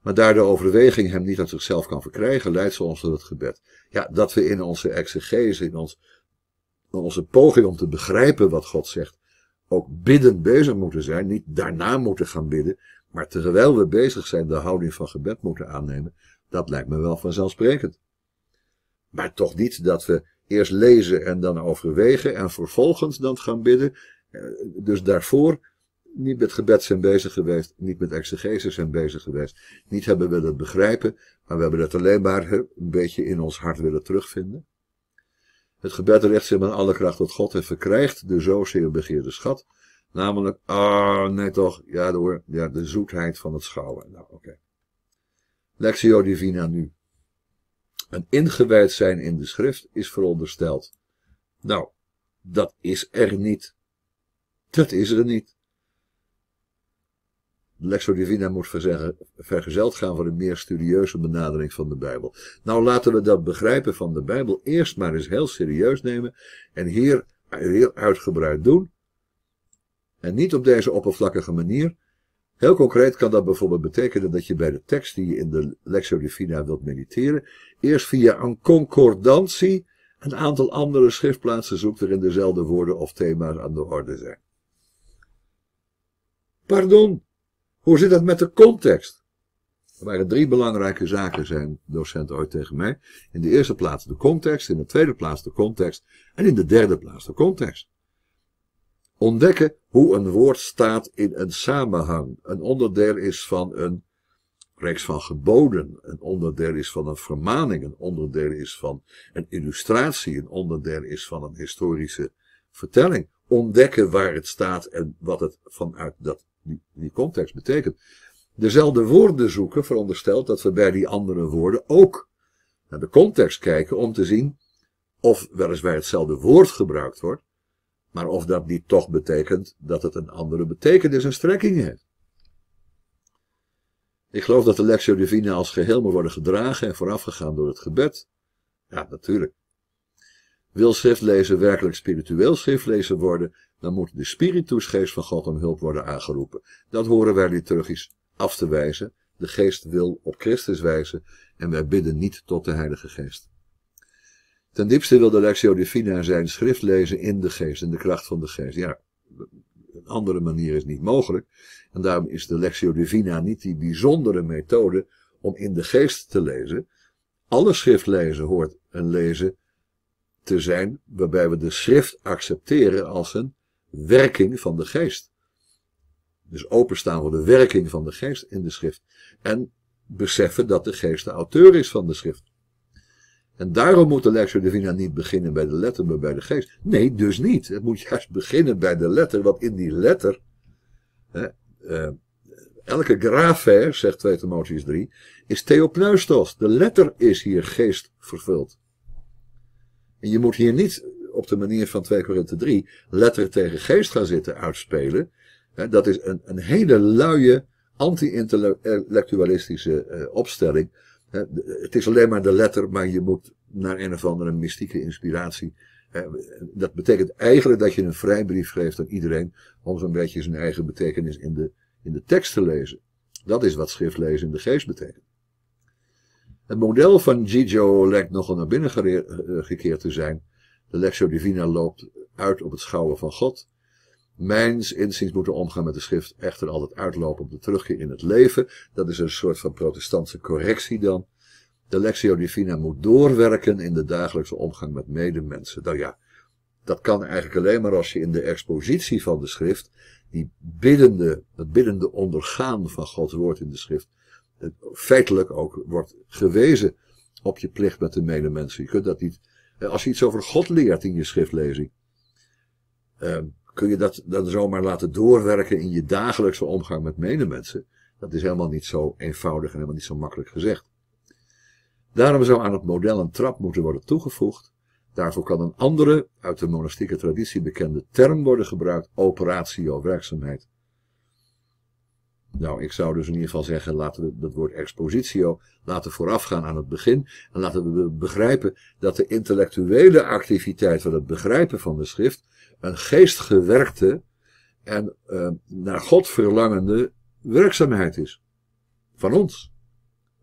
Maar daar de overweging hem niet aan zichzelf kan verkrijgen, leidt ze ons tot het gebed. Ja, dat we in onze exegese, ons, in onze poging om te begrijpen wat God zegt, ook bidden bezig moeten zijn, niet daarna moeten gaan bidden, maar terwijl we bezig zijn de houding van gebed moeten aannemen, dat lijkt me wel vanzelfsprekend. Maar toch niet dat we eerst lezen en dan overwegen en vervolgens dan gaan bidden. Eh, dus daarvoor niet met gebed zijn bezig geweest, niet met exegese zijn bezig geweest, niet hebben we dat begrijpen, maar we hebben dat alleen maar een beetje in ons hart willen terugvinden. Het gebed richt zich met alle kracht tot God en verkrijgt de zo zeer begeerde schat. Namelijk, ah, oh, nee toch, ja door, ja, de zoetheid van het schouwen. Nou, oké. Lectio Divina nu. Een ingewijd zijn in de schrift is verondersteld. Nou, dat is er niet. Dat is er niet. Lexo Divina moet vergezeld gaan van een meer studieuze benadering van de Bijbel. Nou, laten we dat begrijpen van de Bijbel eerst maar eens heel serieus nemen en hier heel uitgebreid doen. En niet op deze oppervlakkige manier. Heel concreet kan dat bijvoorbeeld betekenen dat je bij de tekst die je in de lexo Divina wilt mediteren, eerst via een concordantie een aantal andere schriftplaatsen zoekt waarin dezelfde woorden of thema's aan de orde zijn. Pardon, hoe zit dat met de context? Er waren drie belangrijke zaken, zijn docenten ooit tegen mij. In de eerste plaats de context, in de tweede plaats de context en in de derde plaats de context. Ontdekken hoe een woord staat in een samenhang. Een onderdeel is van een reeks van geboden, een onderdeel is van een vermaning, een onderdeel is van een illustratie, een onderdeel is van een historische vertelling. Ontdekken waar het staat en wat het vanuit dat die context betekent. Dezelfde woorden zoeken veronderstelt dat we bij die andere woorden ook naar de context kijken om te zien of weliswaar hetzelfde woord gebruikt wordt, maar of dat niet toch betekent dat het een andere betekenis en strekking heeft. Ik geloof dat de Lectio Divina als geheel moet worden gedragen en voorafgegaan door het gebed. Ja, natuurlijk. Wil schriftlezen werkelijk spiritueel schriftlezen worden, dan moet de spiritusgeest van God om hulp worden aangeroepen. Dat horen wij liturgisch af te wijzen. De geest wil op Christus wijzen en wij bidden niet tot de Heilige Geest. Ten diepste wil de Lectio Divina zijn schrift lezen in de geest, in de kracht van de geest. Ja, een andere manier is niet mogelijk. En daarom is de Lectio Divina niet die bijzondere methode om in de geest te lezen. Alle schriftlezen hoort een lezen te zijn waarbij we de schrift accepteren als een werking van de geest. Dus openstaan voor de werking van de geest in de schrift. En beseffen dat de geest de auteur is van de schrift. En daarom moet de Lectio Divina niet beginnen bij de letter, maar bij de geest. Nee, dus niet. Het moet juist beginnen bij de letter, want in die letter, hè, eh, elke grafer, zegt 2 Timotheus 3, is theopneustos. De letter is hier geest vervuld. En je moet hier niet op de manier van 2 Korinthe 3 letter tegen geest gaan zitten uitspelen. dat is een, een hele luie anti-intellectualistische eh, opstelling. Het is alleen maar de letter, maar je moet naar een of andere mystieke inspiratie. Dat betekent eigenlijk dat je een vrijbrief geeft aan iedereen om zo'n beetje zijn eigen betekenis in de, in de tekst te lezen. Dat is wat schriftlezen in de geest betekent. Het model van Gigio lijkt nogal naar binnen eh, gekeerd te zijn de Lectio Divina loopt uit op het schouwen van God. Mijns inziens moeten omgaan met de schrift echter altijd uitlopen op de terugkeer in het leven. Dat is een soort van protestantse correctie dan. De Lectio Divina moet doorwerken in de dagelijkse omgang met medemensen. Nou ja, dat kan eigenlijk alleen maar als je in de expositie van de schrift, die biddende, het biddende ondergaan van Gods woord in de schrift, feitelijk ook wordt gewezen op je plicht met de medemensen. Je kunt dat niet eh, als je iets over God leert in je schriftlezing, ehm, kun je dat, dan zomaar laten doorwerken in je dagelijkse omgang met medemensen. Dat is helemaal niet zo eenvoudig en helemaal niet zo makkelijk gezegd. Daarom zou aan het model een trap moeten worden toegevoegd. Daarvoor kan een andere, uit de monastieke traditie bekende term worden gebruikt, operatio, werkzaamheid. Nou, ik zou dus in ieder geval zeggen, laten we dat woord expositio laten voorafgaan aan het begin. En laten we begrijpen dat de intellectuele activiteit van het begrijpen van de schrift een geestgewerkte en ehm, naar God verlangende werkzaamheid is. Van ons.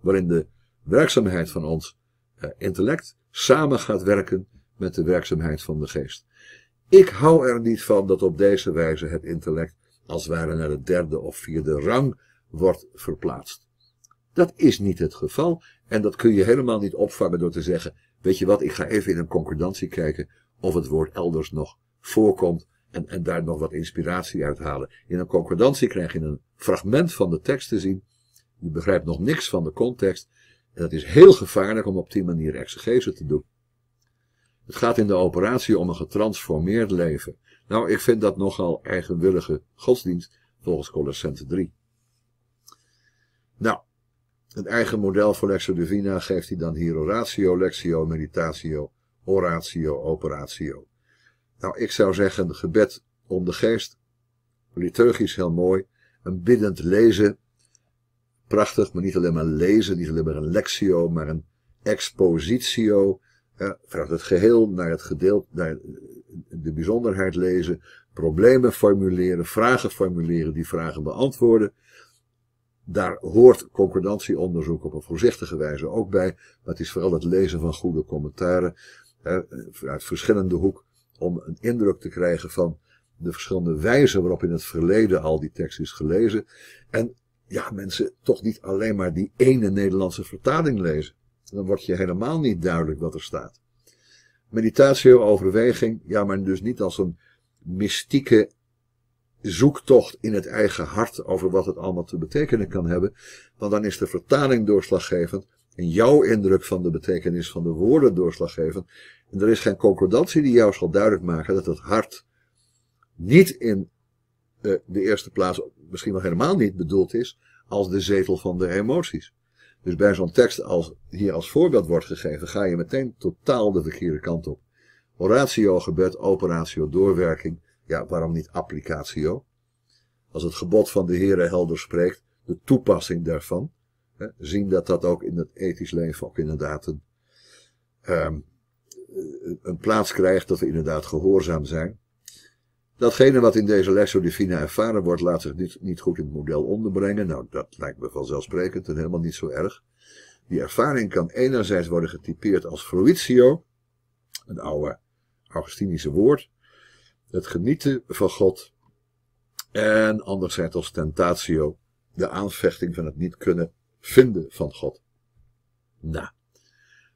Waarin de werkzaamheid van ons eh, intellect samen gaat werken met de werkzaamheid van de geest. Ik hou er niet van dat op deze wijze het intellect als het ware naar de derde of vierde rang wordt verplaatst. Dat is niet het geval en dat kun je helemaal niet opvangen door te zeggen, weet je wat, ik ga even in een concordantie kijken of het woord elders nog voorkomt en, en daar nog wat inspiratie uit halen. In een concordantie krijg je een fragment van de tekst te zien, je begrijpt nog niks van de context en dat is heel gevaarlijk om op die manier exegese te doen. Het gaat in de operatie om een getransformeerd leven. Nou, ik vind dat nogal eigenwillige godsdienst volgens Colossense 3. Nou, het eigen model voor Lexio Divina geeft hij dan hier oratio, lectio, meditatio, oratio, operatio. Nou, ik zou zeggen gebed om de geest, liturgisch heel mooi, een biddend lezen, prachtig, maar niet alleen maar lezen, niet alleen maar een lectio, maar een expositio, ja, vanuit het geheel naar het gedeelte, de bijzonderheid lezen, problemen formuleren, vragen formuleren, die vragen beantwoorden. Daar hoort concordantieonderzoek op een voorzichtige wijze ook bij, maar het is vooral het lezen van goede commentaren hè, vanuit verschillende hoek om een indruk te krijgen van de verschillende wijzen waarop in het verleden al die tekst is gelezen. En ja, mensen toch niet alleen maar die ene Nederlandse vertaling lezen. Dan wordt je helemaal niet duidelijk wat er staat meditatie overweging, ja, maar dus niet als een mystieke zoektocht in het eigen hart over wat het allemaal te betekenen kan hebben, want dan is de vertaling doorslaggevend en jouw indruk van de betekenis van de woorden doorslaggevend. En er is geen concordantie die jou zal duidelijk maken dat het hart niet in eh, de eerste plaats, misschien wel helemaal niet bedoeld is, als de zetel van de emoties. Dus bij zo'n tekst als hier als voorbeeld wordt gegeven, ga je meteen totaal de verkeerde kant op. oratio gebed, operatio doorwerking. Ja, waarom niet applicatio? Als het gebod van de Heere helder spreekt, de toepassing daarvan. Hè, zien dat dat ook in het ethisch leven ook inderdaad een, ehm, een plaats krijgt dat we inderdaad gehoorzaam zijn. Datgene wat in deze door divina ervaren wordt, laat zich niet, niet goed in het model onderbrengen. Nou, dat lijkt me vanzelfsprekend en helemaal niet zo erg. Die ervaring kan enerzijds worden getypeerd als fruitio, een oude Augustinische woord, het genieten van God, en anderzijds als tentatio, de aanvechting van het niet kunnen vinden van God. Nou,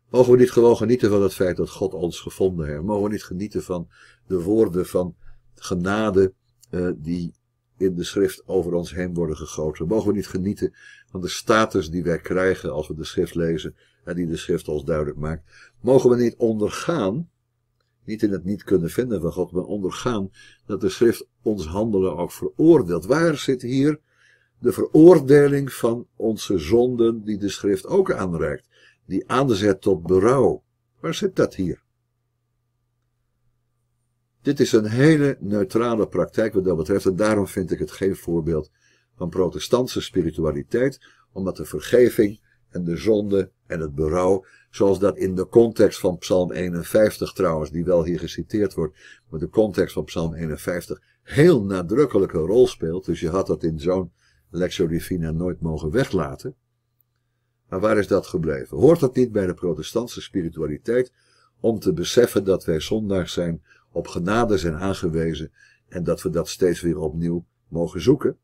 mogen we niet gewoon genieten van het feit dat God ons gevonden heeft? Mogen we niet genieten van de woorden van genade uh, die in de schrift over ons heen worden gegoten. Mogen we niet genieten van de status die wij krijgen als we de schrift lezen en die de schrift ons duidelijk maakt. Mogen we niet ondergaan, niet in het niet kunnen vinden van God, maar ondergaan dat de schrift ons handelen ook veroordeelt. Waar zit hier de veroordeling van onze zonden die de schrift ook aanreikt? Die aanzet tot berouw. Waar zit dat hier? Dit is een hele neutrale praktijk wat dat betreft en daarom vind ik het geen voorbeeld van protestantse spiritualiteit, omdat de vergeving en de zonde en het berouw, zoals dat in de context van Psalm 51 trouwens, die wel hier geciteerd wordt, maar de context van Psalm 51 heel nadrukkelijke rol speelt, dus je had dat in zo'n lexorifina nooit mogen weglaten. Maar waar is dat gebleven? Hoort dat niet bij de protestantse spiritualiteit om te beseffen dat wij zondaars zijn op genade zijn aangewezen en dat we dat steeds weer opnieuw mogen zoeken.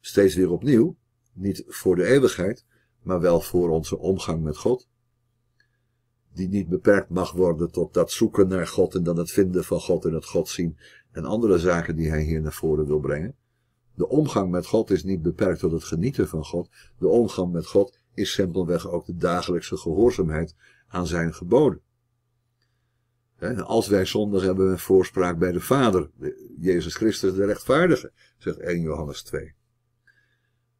Steeds weer opnieuw, niet voor de eeuwigheid, maar wel voor onze omgang met God. Die niet beperkt mag worden tot dat zoeken naar God en dan het vinden van God en het God zien en andere zaken die hij hier naar voren wil brengen. De omgang met God is niet beperkt tot het genieten van God. De omgang met God is simpelweg ook de dagelijkse gehoorzaamheid aan zijn geboden als wij zondig hebben we een voorspraak bij de Vader, Jezus Christus de rechtvaardige, zegt 1 Johannes 2.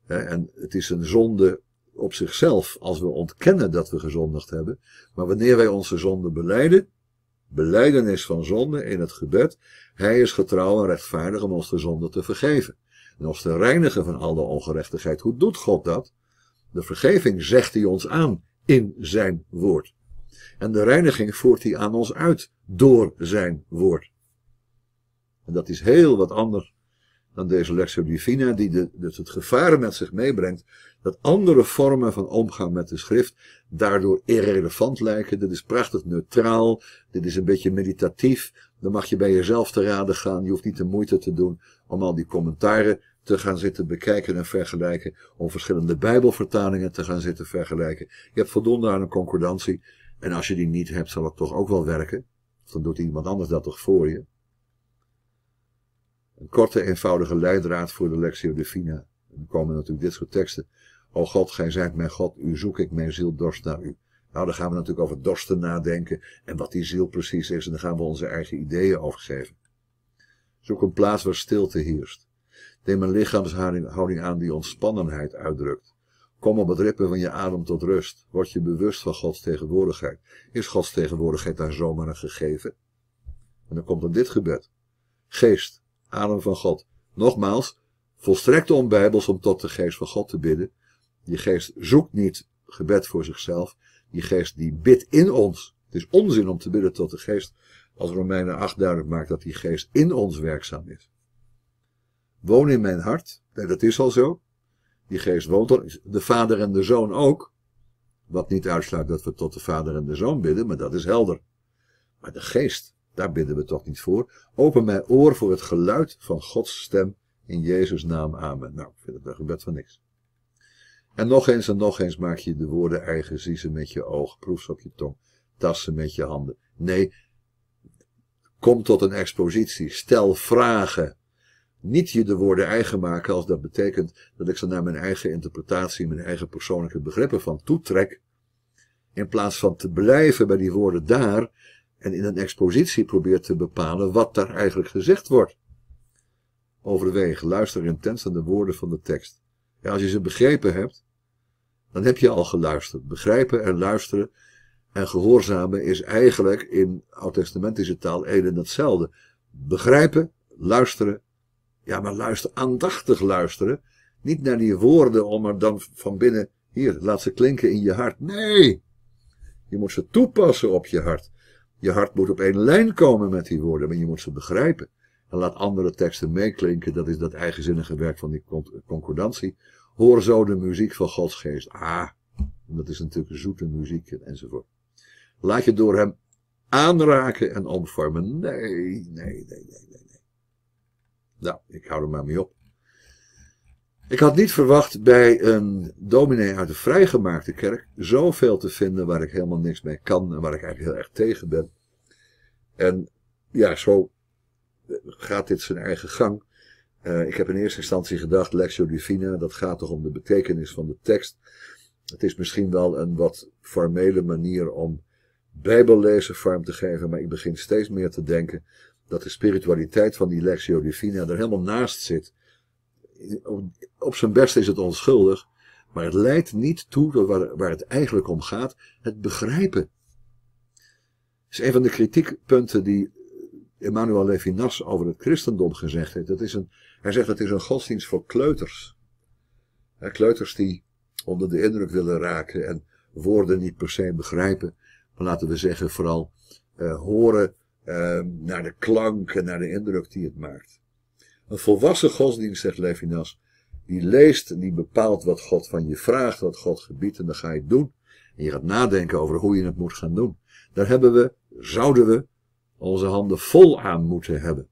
en het is een zonde op zichzelf als we ontkennen dat we gezondigd hebben, maar wanneer wij onze zonde beleiden, beleidenis van zonde in het gebed, hij is getrouw en rechtvaardig om ons de zonde te vergeven en ons te reinigen van alle ongerechtigheid. Hoe doet God dat? De vergeving zegt hij ons aan in zijn woord. En de reiniging voert hij aan ons uit door zijn woord. En dat is heel wat anders dan deze Lexio Divina, die de, dus het gevaar met zich meebrengt dat andere vormen van omgang met de schrift daardoor irrelevant lijken. Dit is prachtig neutraal, dit is een beetje meditatief, dan mag je bij jezelf te raden gaan, je hoeft niet de moeite te doen om al die commentaren te gaan zitten bekijken en vergelijken, om verschillende bijbelvertalingen te gaan zitten vergelijken. Je hebt voldoende aan een concordantie en als je die niet hebt, zal het toch ook wel werken. Of dan doet iemand anders dat toch voor je. Een korte, eenvoudige leidraad voor de Lectio Divina. Dan komen natuurlijk dit soort teksten. O God, gij zijt mijn God, u zoek ik, mijn ziel dorst naar u. Nou, dan gaan we natuurlijk over dorsten nadenken en wat die ziel precies is. En dan gaan we onze eigen ideeën overgeven. Zoek een plaats waar stilte heerst. Neem een lichaamshouding aan die ontspannenheid uitdrukt. Kom op het rippen van je adem tot rust. Word je bewust van Gods tegenwoordigheid. Is Gods tegenwoordigheid daar zomaar een gegeven? En dan komt dan dit gebed. Geest, adem van God. Nogmaals, volstrekt onbijbels om tot de geest van God te bidden. Die geest zoekt niet gebed voor zichzelf. Die geest die bidt in ons. Het is onzin om te bidden tot de geest. Als Romeinen 8 duidelijk maakt dat die geest in ons werkzaam is. Woon in mijn hart. Nee, dat is al zo die geest woont er, de vader en de zoon ook. Wat niet uitsluit dat we tot de vader en de zoon bidden, maar dat is helder. Maar de geest, daar bidden we toch niet voor. Open mijn oor voor het geluid van Gods stem in Jezus' naam. Amen. Nou, ik vind het een gebed van niks. En nog eens en nog eens maak je de woorden eigen, zie ze met je oog, proef ze op je tong, tast ze met je handen. Nee, kom tot een expositie, stel vragen, niet je de woorden eigen maken als dat betekent dat ik ze naar mijn eigen interpretatie, mijn eigen persoonlijke begrippen van toetrek, in plaats van te blijven bij die woorden daar en in een expositie probeer te bepalen wat daar eigenlijk gezegd wordt. Overweeg, luister intens aan de woorden van de tekst. Ja, als je ze begrepen hebt, dan heb je al geluisterd. Begrijpen en luisteren en gehoorzamen is eigenlijk in oud-testamentische taal één en hetzelfde. Begrijpen, luisteren ja, maar luister, aandachtig luisteren. Niet naar die woorden om er dan van binnen, hier, laat ze klinken in je hart. Nee, je moet ze toepassen op je hart. Je hart moet op één lijn komen met die woorden, maar je moet ze begrijpen. En laat andere teksten meeklinken, dat is dat eigenzinnige werk van die concordantie. Hoor zo de muziek van Gods geest. Ah, dat is natuurlijk zoete muziek enzovoort. Laat je door hem aanraken en omvormen. Nee, nee, nee, nee, nee. Nou, ik hou er maar mee op. Ik had niet verwacht bij een dominee uit de vrijgemaakte kerk zoveel te vinden waar ik helemaal niks mee kan en waar ik eigenlijk heel erg tegen ben. En ja, zo gaat dit zijn eigen gang. Eh, ik heb in eerste instantie gedacht, Lectio Divina, dat gaat toch om de betekenis van de tekst. Het is misschien wel een wat formele manier om bijbellezen vorm te geven, maar ik begin steeds meer te denken dat de spiritualiteit van die Lexio Divina er helemaal naast zit. Op zijn best is het onschuldig, maar het leidt niet toe waar, waar het eigenlijk om gaat, het begrijpen. Dat is een van de kritiekpunten die Emmanuel Levinas over het christendom gezegd heeft. Dat is een, hij zegt dat het is een godsdienst voor kleuters. kleuters die onder de indruk willen raken en woorden niet per se begrijpen. Maar laten we zeggen vooral eh, horen Ehm, naar de klank en naar de indruk die het maakt. Een volwassen godsdienst, zegt Levinas, die leest en die bepaalt wat God van je vraagt, wat God gebiedt, en dan ga je het doen. En je gaat nadenken over hoe je het moet gaan doen. Daar hebben we, zouden we, onze handen vol aan moeten hebben.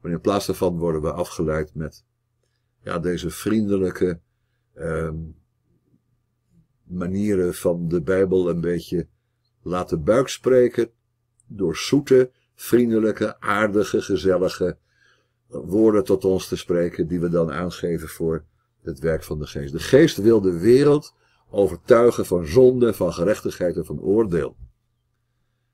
Maar in plaats daarvan worden we afgeleid met ja, deze vriendelijke ehm manieren van de Bijbel een beetje laten buikspreken door zoete, vriendelijke, aardige, gezellige woorden tot ons te spreken, die we dan aangeven voor het werk van de geest. De geest wil de wereld overtuigen van zonde, van gerechtigheid en van oordeel.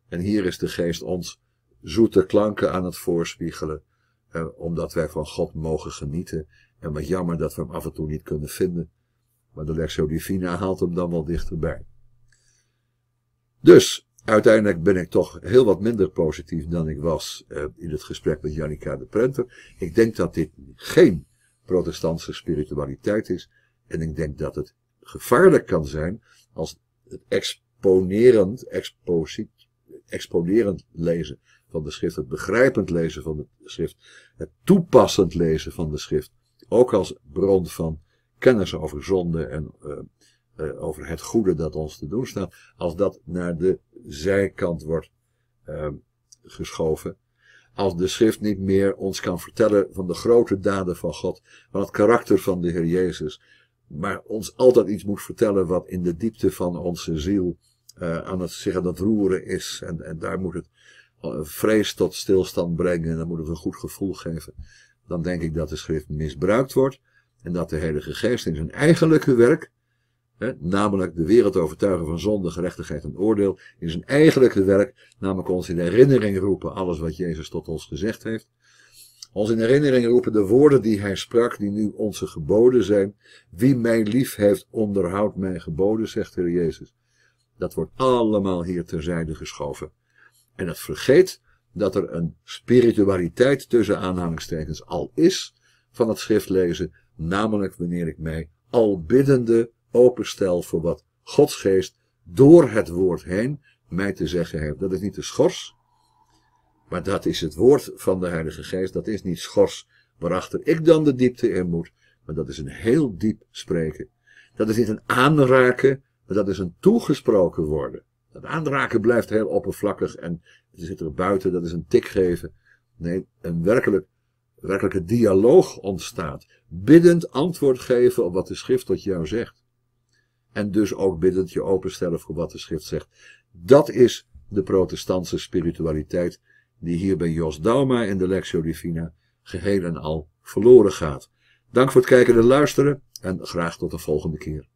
En hier is de geest ons zoete klanken aan het voorspiegelen, eh, omdat wij van God mogen genieten. En wat jammer dat we hem af en toe niet kunnen vinden, maar de Lexio Divina haalt hem dan wel dichterbij. Dus, Uiteindelijk ben ik toch heel wat minder positief dan ik was eh, in het gesprek met Janica de Prenter. Ik denk dat dit geen protestantse spiritualiteit is. En ik denk dat het gevaarlijk kan zijn als het exponerend, exposit, lezen van de schrift, het begrijpend lezen van de schrift, het toepassend lezen van de schrift, ook als bron van kennis over zonde en eh, eh, over het goede dat ons te doen staat, als dat naar de zijkant wordt ehm, geschoven, als de schrift niet meer ons kan vertellen van de grote daden van God, van het karakter van de Heer Jezus, maar ons altijd iets moet vertellen wat in de diepte van onze ziel eh, aan het zich aan het roeren is. En, en daar moet het eh, vrees tot stilstand brengen en dan moet het een goed gevoel geven. Dan denk ik dat de schrift misbruikt wordt en dat de Heilige Geest in zijn eigenlijke werk namelijk de wereld overtuigen van zonde, gerechtigheid en oordeel, in zijn eigenlijke werk, namelijk ons in herinnering roepen alles wat Jezus tot ons gezegd heeft, ons in herinnering roepen de woorden die hij sprak, die nu onze geboden zijn. Wie mij lief heeft, onderhoudt mijn geboden, zegt Heer Jezus. Dat wordt allemaal hier terzijde geschoven. En dat vergeet dat er een spiritualiteit tussen aanhalingstekens al is van het schriftlezen, namelijk wanneer ik mij al biddende openstel voor wat Gods geest door het woord heen mij te zeggen heeft. Dat is niet de schors, maar dat is het woord van de Heilige Geest. Dat is niet schors waarachter ik dan de diepte in moet, maar dat is een heel diep spreken. Dat is niet een aanraken, maar dat is een toegesproken worden. Dat aanraken blijft heel oppervlakkig en het zit er buiten, dat is een tik geven. Nee, een werkelijk, werkelijke dialoog ontstaat. Biddend antwoord geven op wat de schrift tot jou zegt en dus ook biddend je openstellen voor wat de schrift zegt. Dat is de protestantse spiritualiteit die hier bij Jos Dauma in de Lectio Divina geheel en al verloren gaat. Dank voor het kijken en luisteren en graag tot de volgende keer.